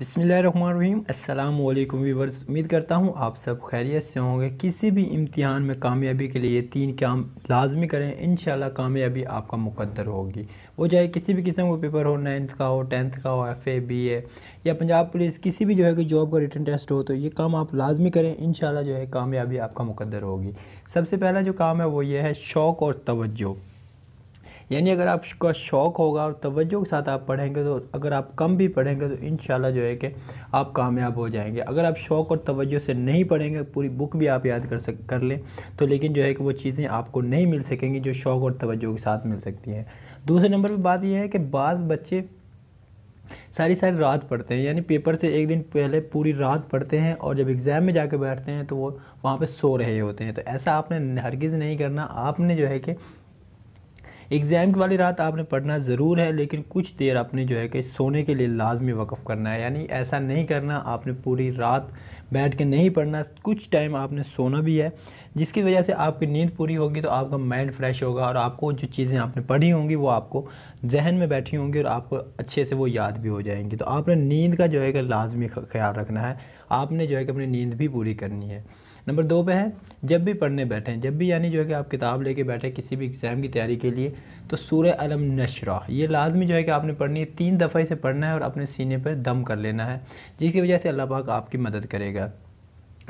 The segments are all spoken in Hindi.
बिसमीम अल्लाम वीवर्स उम्मीद करता हूँ आप सब खैरियत से होंगे किसी भी इम्तिहान में कामयाबी के लिए तीन काम लाजमी करें इन कामयाबी आपका मुकद्दर होगी वो चाहे किसी भी किस्म का पेपर हो नाइन्थ का हो टेंथ का हो एफ ए बी ए या पंजाब पुलिस किसी भी जो है कि जॉब का रिटर्न टेस्ट हो तो ये काम आप लाजमी करें इन जो है कामयाबी आपका मुकद्दर होगी सबसे पहला जो काम है वो ये है शौक़ और तवज्जो यानी अगर आपका शौक़ होगा और तवज्जो के साथ आप पढ़ेंगे तो अगर आप कम भी पढ़ेंगे तो इन जो है कि आप कामयाब हो जाएंगे अगर आप शौक़ और तवज्जो से नहीं पढ़ेंगे पूरी बुक भी आप याद कर सक कर लें तो लेकिन जो है कि वो चीज़ें आपको नहीं मिल सकेंगी जो शौक़ और तवज्जो के साथ मिल सकती हैं दूसरे नंबर पर बात यह है कि बाज़ बच्चे सारी सारी रात पढ़ते हैं यानी पेपर से एक दिन पहले पूरी रात पढ़ते हैं और जब एग्ज़ाम में जाके बैठते हैं तो वो वहाँ पे सो रहे होते हैं तो ऐसा आपने हरगिज़ नहीं करना आपने जो है कि एग्ज़ाम की वाली रात आपने पढ़ना ज़रूर है लेकिन कुछ देर आपने जो है कि सोने के लिए लाजमी वक़फ़ करना है यानी ऐसा नहीं करना आपने पूरी रात बैठ के नहीं पढ़ना कुछ टाइम आपने सोना भी है जिसकी वजह से आपकी नींद पूरी होगी तो आपका माइंड फ्रेश होगा और आपको जो चीज़ें आपने पढ़ी होंगी वो आपको जहन में बैठी होंगी और आपको अच्छे से वो याद भी हो जाएंगी तो आपने नींद का जो है कि लाजमी ख्याल रखना है आपने जो है कि अपनी नींद भी पूरी करनी है नंबर दो पे है जब भी पढ़ने बैठें जब भी यानी जो है कि आप किताब लेके बैठे किसी भी एग्ज़ाम की तैयारी के लिए तो सूर्य अलम नशरा ये लाजमी जो है कि आपने पढ़नी है तीन दफ़ा इसे पढ़ना है और अपने सीने पर दम कर लेना है जिसकी वजह से अल्लाह पाक आपकी मदद करेगा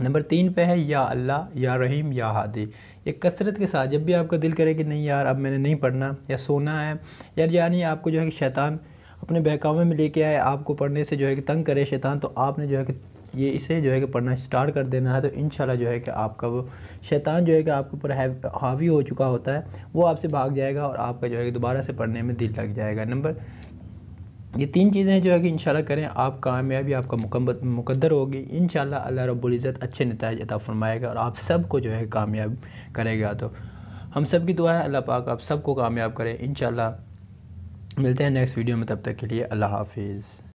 नंबर तीन पे है या अल्लाह या रहीम या हादी ये कसरत के साथ जब भी आपका दिल करे कि नहीं यार अब मैंने नहीं पढ़ना या सोना है यार यानी आपको जो है कि शैतान अपने बहकावे में लेके आए आपको पढ़ने से जो है कि तंग करे शैतान तो आपने जो है कि ये इसे जो है कि पढ़ना स्टार्ट कर देना है तो इन जो है कि आपका वो शैतान जो है कि आपके ऊपर हावी हो चुका होता है वो आपसे भाग जाएगा और आपका जो है कि दोबारा से पढ़ने में दिल लग जाएगा नंबर ये तीन चीज़ें जो है कि इंशाल्लाह करें आप कामयाबी आपका मुकद्दर होगी इन अल्लाह रब्ज़त अच्छे नतज अता फरमाएगा और आप सबको जो है कामयाब करेगा तो हम सब की दुआ है अल्लाह पाक आप सबको कामयाब करें इन मिलते हैं नेक्स्ट वीडियो में तब तक के लिए अल्लाह हाफिज़